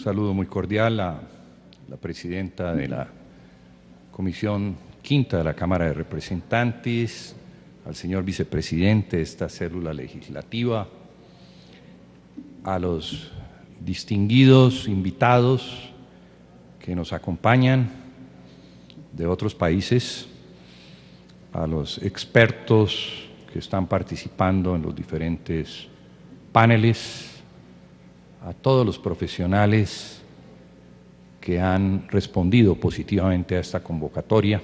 Un saludo muy cordial a la presidenta de la Comisión Quinta de la Cámara de Representantes, al señor vicepresidente de esta célula legislativa, a los distinguidos invitados que nos acompañan de otros países, a los expertos que están participando en los diferentes paneles a todos los profesionales que han respondido positivamente a esta convocatoria.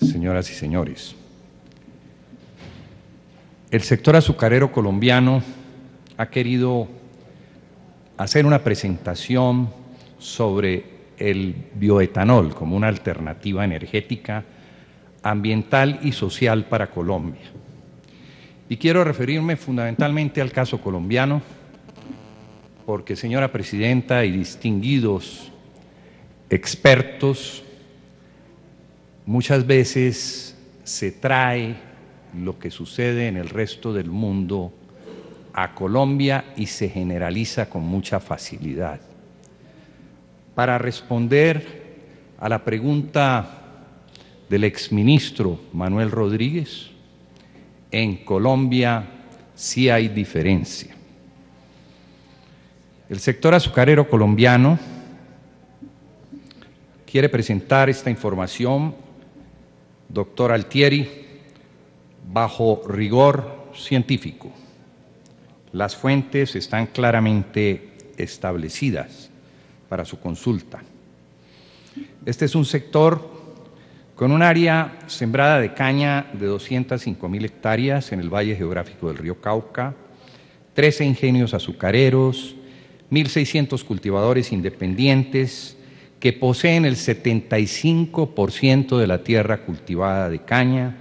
Señoras y señores, el sector azucarero colombiano ha querido hacer una presentación sobre el bioetanol como una alternativa energética ambiental y social para Colombia. Y quiero referirme fundamentalmente al caso colombiano, porque señora presidenta y distinguidos expertos, muchas veces se trae lo que sucede en el resto del mundo a Colombia y se generaliza con mucha facilidad. Para responder a la pregunta del exministro Manuel Rodríguez, en Colombia sí hay diferencia. El sector azucarero colombiano quiere presentar esta información, doctor Altieri, bajo rigor científico. Las fuentes están claramente establecidas para su consulta. Este es un sector con un área sembrada de caña de 205 mil hectáreas en el valle geográfico del río Cauca, 13 ingenios azucareros, 1.600 cultivadores independientes que poseen el 75% de la tierra cultivada de caña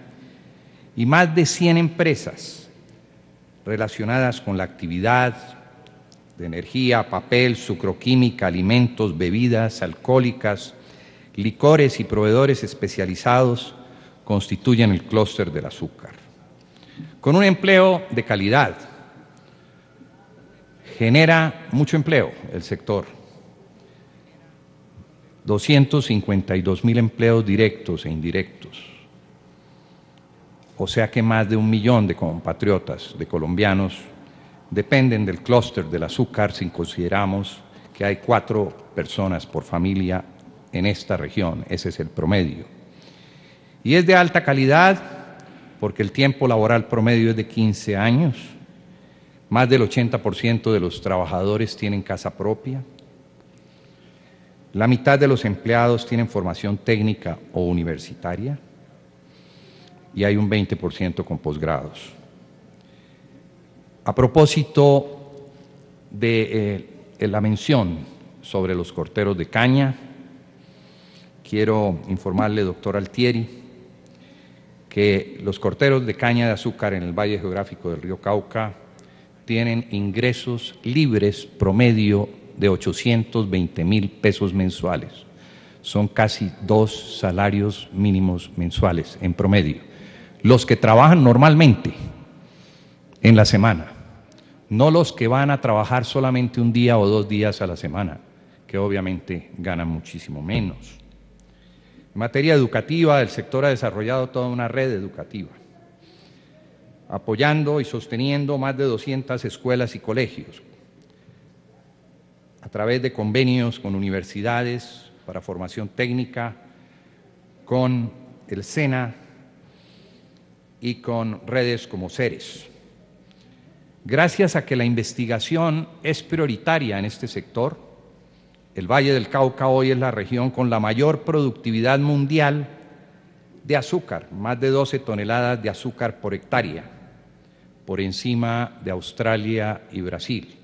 y más de 100 empresas relacionadas con la actividad de energía, papel, sucroquímica, alimentos, bebidas alcohólicas, licores y proveedores especializados constituyen el clúster del azúcar. Con un empleo de calidad, Genera mucho empleo el sector. 252 mil empleos directos e indirectos. O sea que más de un millón de compatriotas, de colombianos, dependen del clúster del azúcar si consideramos que hay cuatro personas por familia en esta región. Ese es el promedio. Y es de alta calidad porque el tiempo laboral promedio es de 15 años más del 80% de los trabajadores tienen casa propia. La mitad de los empleados tienen formación técnica o universitaria. Y hay un 20% con posgrados. A propósito de eh, la mención sobre los corteros de caña, quiero informarle, doctor Altieri, que los corteros de caña de azúcar en el Valle Geográfico del Río Cauca tienen ingresos libres promedio de 820 mil pesos mensuales. Son casi dos salarios mínimos mensuales en promedio. Los que trabajan normalmente en la semana, no los que van a trabajar solamente un día o dos días a la semana, que obviamente ganan muchísimo menos. En materia educativa, el sector ha desarrollado toda una red educativa apoyando y sosteniendo más de 200 escuelas y colegios a través de convenios con universidades para formación técnica, con el SENA y con redes como CERES. Gracias a que la investigación es prioritaria en este sector, el Valle del Cauca hoy es la región con la mayor productividad mundial de azúcar, más de 12 toneladas de azúcar por hectárea por encima de Australia y Brasil.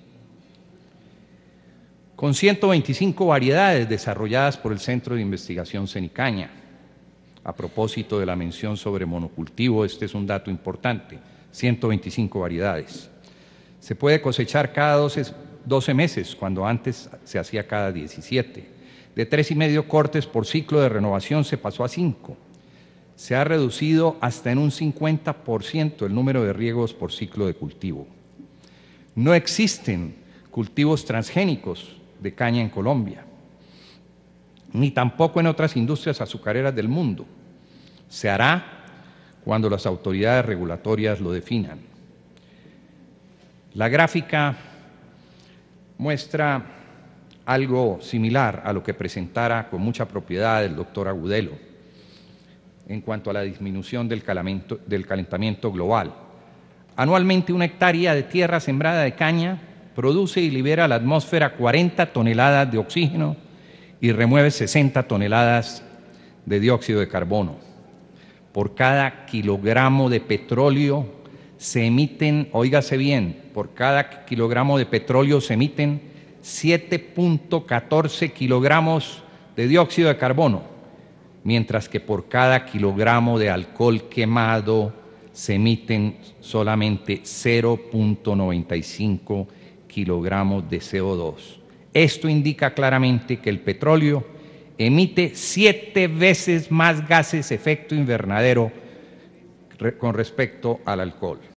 Con 125 variedades desarrolladas por el Centro de Investigación Cenicaña. A propósito de la mención sobre monocultivo, este es un dato importante, 125 variedades. Se puede cosechar cada 12, meses, cuando antes se hacía cada 17. De tres y medio cortes por ciclo de renovación se pasó a cinco se ha reducido hasta en un 50% el número de riegos por ciclo de cultivo. No existen cultivos transgénicos de caña en Colombia, ni tampoco en otras industrias azucareras del mundo. Se hará cuando las autoridades regulatorias lo definan. La gráfica muestra algo similar a lo que presentara con mucha propiedad el doctor Agudelo en cuanto a la disminución del, calentamiento global. Anualmente una hectárea de tierra sembrada de caña produce y libera a la atmósfera 40 toneladas de oxígeno y remueve 60 toneladas de dióxido de carbono. Por cada kilogramo de petróleo se emiten, oígase bien, por cada kilogramo de petróleo se emiten 7.14 kilogramos de dióxido de carbono mientras que por cada kilogramo de alcohol quemado se emiten solamente 0.95 kilogramos de CO2. Esto indica claramente que el petróleo emite siete veces más gases efecto invernadero con respecto al alcohol.